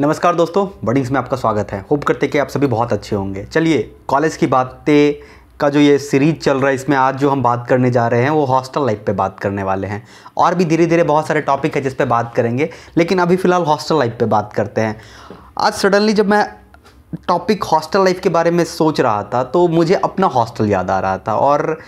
नमस्कार दोस्तों बडिंग्स में आपका स्वागत है होप करते कि आप सभी बहुत अच्छे होंगे चलिए कॉलेज की बातें का जो ये सीरीज चल रहा है इसमें आज जो हम बात करने जा रहे हैं वो हॉस्टल लाइफ पे बात करने वाले हैं और भी धीरे धीरे बहुत सारे टॉपिक है जिस पे बात करेंगे लेकिन अभी फ़िलहाल हॉस्टल लाइफ पर बात करते हैं आज सडनली जब मैं टॉपिक हॉस्टल लाइफ के बारे में सोच रहा था तो मुझे अपना हॉस्टल याद आ रहा था और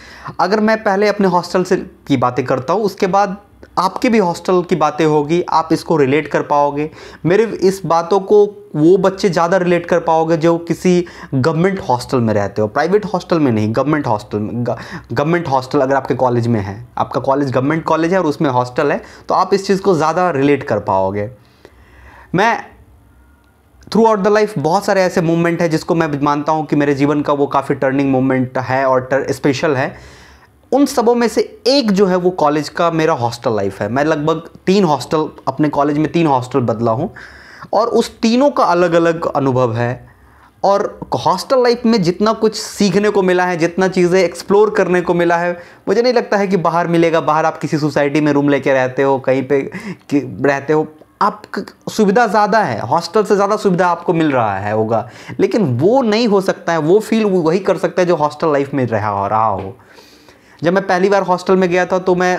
अगर मैं पहले अपने हॉस्टल से की बातें करता हूँ उसके बाद आपके भी हॉस्टल की बातें होगी आप इसको रिलेट कर पाओगे मेरे इस बातों को वो बच्चे ज़्यादा रिलेट कर पाओगे जो किसी गवर्नमेंट हॉस्टल में रहते हो प्राइवेट हॉस्टल में नहीं गवर्नमेंट हॉस्टल में गवर्नमेंट हॉस्टल अगर आपके कॉलेज में है आपका कॉलेज गवर्नमेंट कॉलेज है और उसमें हॉस्टल है तो आप इस चीज़ को ज़्यादा रिलेट कर पाओगे मैं थ्रू आउट द लाइफ बहुत सारे ऐसे मोमेंट हैं जिसको मैं मानता हूँ कि मेरे जीवन का वो काफ़ी टर्निंग मोमेंट है और स्पेशल है उन सबों में से एक जो है वो कॉलेज का मेरा हॉस्टल लाइफ है मैं लगभग तीन हॉस्टल अपने कॉलेज में तीन हॉस्टल बदला हूँ और उस तीनों का अलग अलग अनुभव है और हॉस्टल लाइफ में जितना कुछ सीखने को मिला है जितना चीज़ें एक्सप्लोर करने को मिला है मुझे नहीं लगता है कि बाहर मिलेगा बाहर आप किसी सोसाइटी में रूम लेके रहते हो कहीं पे रहते हो आप सुविधा ज़्यादा है हॉस्टल से ज़्यादा सुविधा आपको मिल रहा है होगा लेकिन वो नहीं हो सकता है वो फील वही कर सकता है जो हॉस्टल लाइफ में रहा हो रहा हो जब मैं पहली बार हॉस्टल में गया था तो मैं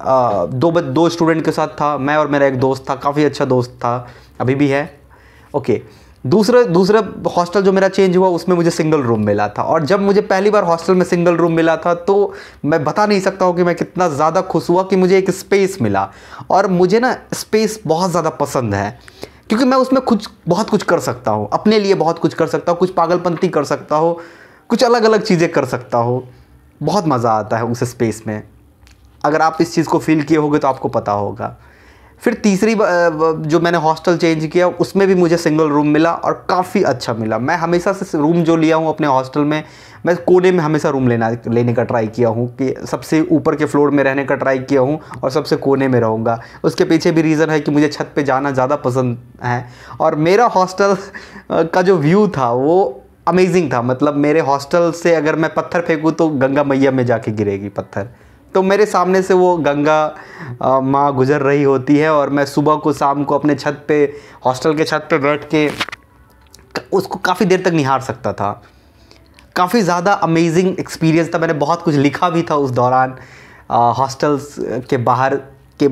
आ, दो दो स्टूडेंट के साथ था मैं और मेरा एक दोस्त था काफ़ी अच्छा दोस्त था अभी भी है ओके दूसरे दूसरे हॉस्टल जो मेरा चेंज हुआ उसमें मुझे सिंगल रूम मिला था और जब मुझे पहली बार हॉस्टल में सिंगल रूम मिला था तो मैं बता नहीं सकता हूँ कि मैं कितना ज़्यादा खुश हुआ कि मुझे एक स्पेस मिला और मुझे ना स्पेस बहुत ज़्यादा पसंद है क्योंकि मैं उसमें कुछ बहुत कुछ कर सकता हूँ अपने लिए बहुत कुछ कर सकता हूँ कुछ पागलपंती कर सकता हो कुछ अलग अलग चीज़ें कर सकता हूँ बहुत मज़ा आता है उस स्पेस में अगर आप इस चीज़ को फील किए होगे तो आपको पता होगा फिर तीसरी जो मैंने हॉस्टल चेंज किया उसमें भी मुझे सिंगल रूम मिला और काफ़ी अच्छा मिला मैं हमेशा से रूम जो लिया हूँ अपने हॉस्टल में मैं कोने में हमेशा रूम लेना लेने का ट्राई किया हूँ कि सबसे ऊपर के फ्लोर में रहने का ट्राई किया हूँ और सबसे कोने में रहूँगा उसके पीछे भी रीज़न है कि मुझे छत पर जाना ज़्यादा पसंद है और मेरा हॉस्टल का जो व्यू था वो अमेजिंग था मतलब मेरे हॉस्टल से अगर मैं पत्थर फेंकूँ तो गंगा मैया में जाके गिरेगी पत्थर तो मेरे सामने से वो गंगा माँ गुजर रही होती है और मैं सुबह को शाम को अपने छत पे हॉस्टल के छत पे बैठ के उसको काफ़ी देर तक निहार सकता था काफ़ी ज़्यादा अमेजिंग एक्सपीरियंस था मैंने बहुत कुछ लिखा भी था उस दौरान हॉस्टल्स के बाहर के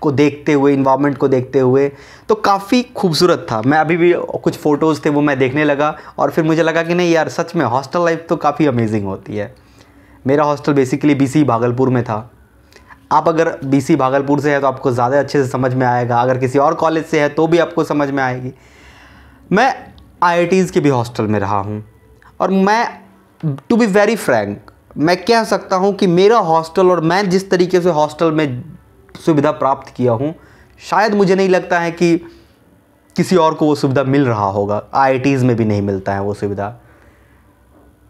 को देखते हुए इन्वामेंट को देखते हुए तो काफ़ी खूबसूरत था मैं अभी भी कुछ फ़ोटोज़ थे वो मैं देखने लगा और फिर मुझे लगा कि नहीं यार सच में हॉस्टल लाइफ तो काफ़ी अमेजिंग होती है मेरा हॉस्टल बेसिकली बीसी भागलपुर में था आप अगर बीसी भागलपुर से है तो आपको ज़्यादा अच्छे से समझ में आएगा अगर किसी और कॉलेज से है तो भी आपको समझ में आएगी मैं आई के भी हॉस्टल में रहा हूँ और मैं टू बी वेरी फ्रैंक मैं कह सकता हूँ कि मेरा हॉस्टल और मैं जिस तरीके से हॉस्टल में सुविधा प्राप्त किया हूँ शायद मुझे नहीं लगता है कि किसी और को वो सुविधा मिल रहा होगा आई में भी नहीं मिलता है वो सुविधा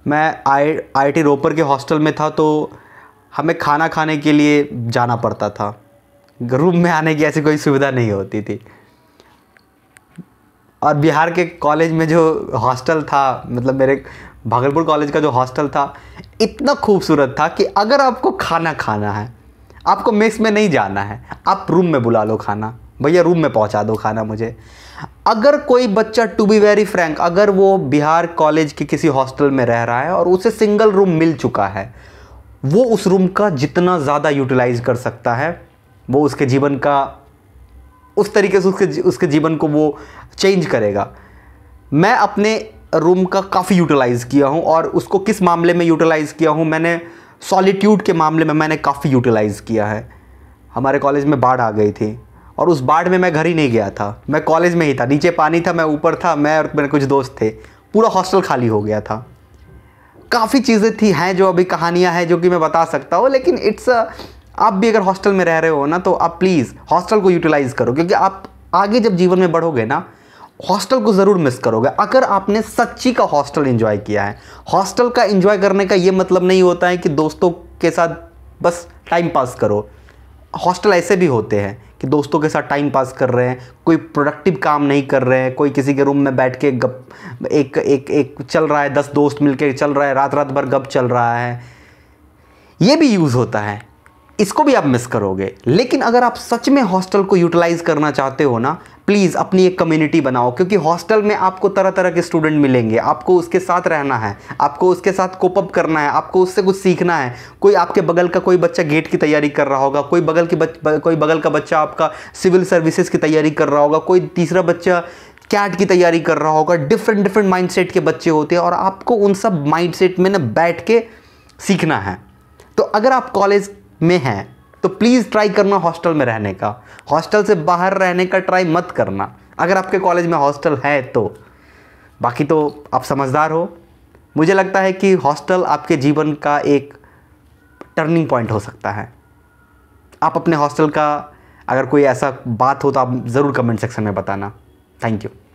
मैं आई आई रोपर के हॉस्टल में था तो हमें खाना खाने के लिए जाना पड़ता था रूम में आने की ऐसी कोई सुविधा नहीं होती थी और बिहार के कॉलेज में जो हॉस्टल था मतलब मेरे भागलपुर कॉलेज का जो हॉस्टल था इतना खूबसूरत था कि अगर आपको खाना खाना है आपको मेस में नहीं जाना है आप रूम में बुला लो खाना भैया रूम में पहुंचा दो खाना मुझे अगर कोई बच्चा टू बी वेरी फ्रैंक अगर वो बिहार कॉलेज के किसी हॉस्टल में रह रहा है और उसे सिंगल रूम मिल चुका है वो उस रूम का जितना ज़्यादा यूटिलाइज कर सकता है वो उसके जीवन का उस तरीके से उसके उसके जीवन को वो चेंज करेगा मैं अपने रूम का काफ़ी यूटिलाइज़ किया हूँ और उसको किस मामले में यूटिलाइज़ किया हूँ मैंने सॉलीट्यूड के मामले में मैंने काफ़ी यूटिलाइज़ किया है हमारे कॉलेज में बाढ़ आ गई थी और उस बाढ़ में मैं घर ही नहीं गया था मैं कॉलेज में ही था नीचे पानी था मैं ऊपर था मैं और मेरे कुछ दोस्त थे पूरा हॉस्टल खाली हो गया था काफ़ी चीज़ें थी हैं जो अभी कहानियाँ हैं जो कि मैं बता सकता हूँ लेकिन इट्स आप भी अगर हॉस्टल में रह रहे हो ना तो आप प्लीज़ हॉस्टल को यूटिलाइज़ करो क्योंकि आप आगे जब जीवन में बढ़ोगे ना हॉस्टल को ज़रूर मिस करोगे अगर आपने सच्ची का हॉस्टल इन्जॉय किया है हॉस्टल का इन्जॉय करने का ये मतलब नहीं होता है कि दोस्तों के साथ बस टाइम पास करो हॉस्टल ऐसे भी होते हैं कि दोस्तों के साथ टाइम पास कर रहे हैं कोई प्रोडक्टिव काम नहीं कर रहे हैं कोई किसी के रूम में बैठ के गप एक एक एक चल रहा है दस दोस्त मिलके चल रहा है रात रात भर गप चल रहा है ये भी यूज़ होता है इसको भी आप मिस करोगे लेकिन अगर आप सच में हॉस्टल को यूटिलाइज़ करना चाहते हो ना प्लीज़ अपनी एक कम्युनिटी बनाओ क्योंकि हॉस्टल में आपको तरह तरह के स्टूडेंट मिलेंगे आपको उसके साथ रहना है आपको उसके साथ कोपअप करना है आपको उससे कुछ सीखना है कोई आपके बगल का कोई बच्चा गेट की तैयारी कर रहा होगा कोई बगल की बच, कोई बगल का बच्चा आपका सिविल सर्विसेज की तैयारी कर रहा होगा कोई तीसरा बच्चा कैट की तैयारी कर रहा होगा डिफरेंट डिफरेंट माइंड के बच्चे होते हैं और आपको उन सब माइंड में ना बैठ के सीखना है तो अगर आप कॉलेज में हैं तो प्लीज़ ट्राई करना हॉस्टल में रहने का हॉस्टल से बाहर रहने का ट्राई मत करना अगर आपके कॉलेज में हॉस्टल है तो बाकी तो आप समझदार हो मुझे लगता है कि हॉस्टल आपके जीवन का एक टर्निंग पॉइंट हो सकता है आप अपने हॉस्टल का अगर कोई ऐसा बात हो तो आप ज़रूर कमेंट सेक्शन में बताना थैंक यू